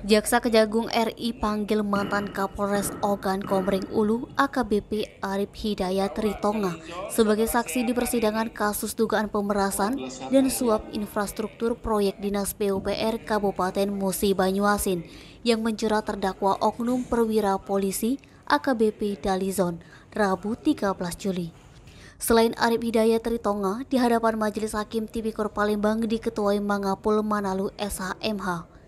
Jaksa Kejagung RI panggil mantan Kapolres Ogan Komering Ulu AKBP Arif Hidayat Ritonga sebagai saksi di persidangan kasus dugaan pemerasan dan suap infrastruktur proyek Dinas PUPR Kabupaten Musi Banyuasin yang menjerat terdakwa oknum perwira polisi AKBP Dalizon Rabu 13 Juli. Selain Arif Hidayat Ritonga, di hadapan Majelis Hakim Tipikor Palembang diketuai Mangapul Manalu SHMH,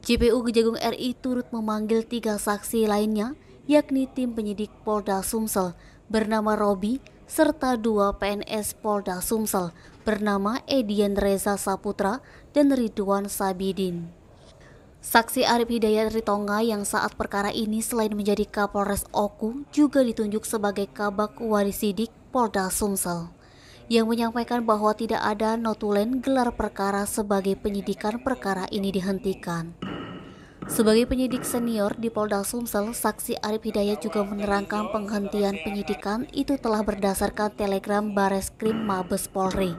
JPU Kejagung RI turut memanggil tiga saksi lainnya, yakni tim penyidik Polda Sumsel bernama Robi serta dua PNS Polda Sumsel bernama Edian Reza Saputra dan Ridwan Sabidin. Saksi Arif Hidayat Ritonga yang saat perkara ini selain menjadi Kapolres Oku juga ditunjuk sebagai Kabak Warisidik Polda Sumsel yang menyampaikan bahwa tidak ada notulen gelar perkara sebagai penyidikan perkara ini dihentikan. Sebagai penyidik senior di Polda Sumsel, saksi Arif Hidayat juga menerangkan penghentian penyidikan itu telah berdasarkan telegram Bareskrim Mabes Polri.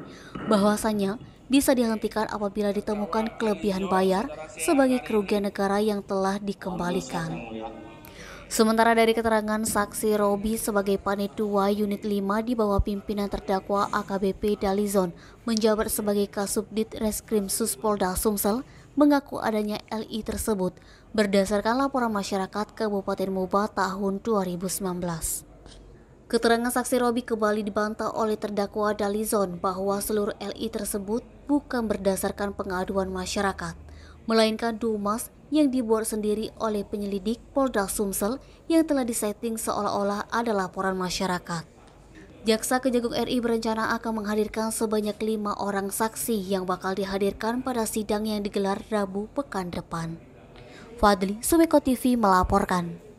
Bahwasanya bisa dihentikan apabila ditemukan kelebihan bayar sebagai kerugian negara yang telah dikembalikan. Sementara dari keterangan saksi Robi sebagai panitua unit 5 di bawah pimpinan terdakwa AKBP Dalizon menjabat sebagai Kasubdit Reskrim Suspolda Sumsel mengaku adanya LI tersebut berdasarkan laporan masyarakat Kabupaten Muba tahun 2019. Keterangan saksi Robi kembali dibantah oleh terdakwa Dalizon bahwa seluruh LI tersebut bukan berdasarkan pengaduan masyarakat melainkan Dumas yang dibuat sendiri oleh penyelidik Polda Sumsel yang telah disetting seolah-olah ada laporan masyarakat. Jaksa Kejagung RI berencana akan menghadirkan sebanyak lima orang saksi yang bakal dihadirkan pada sidang yang digelar Rabu pekan depan. Fadli, Sumeko TV melaporkan.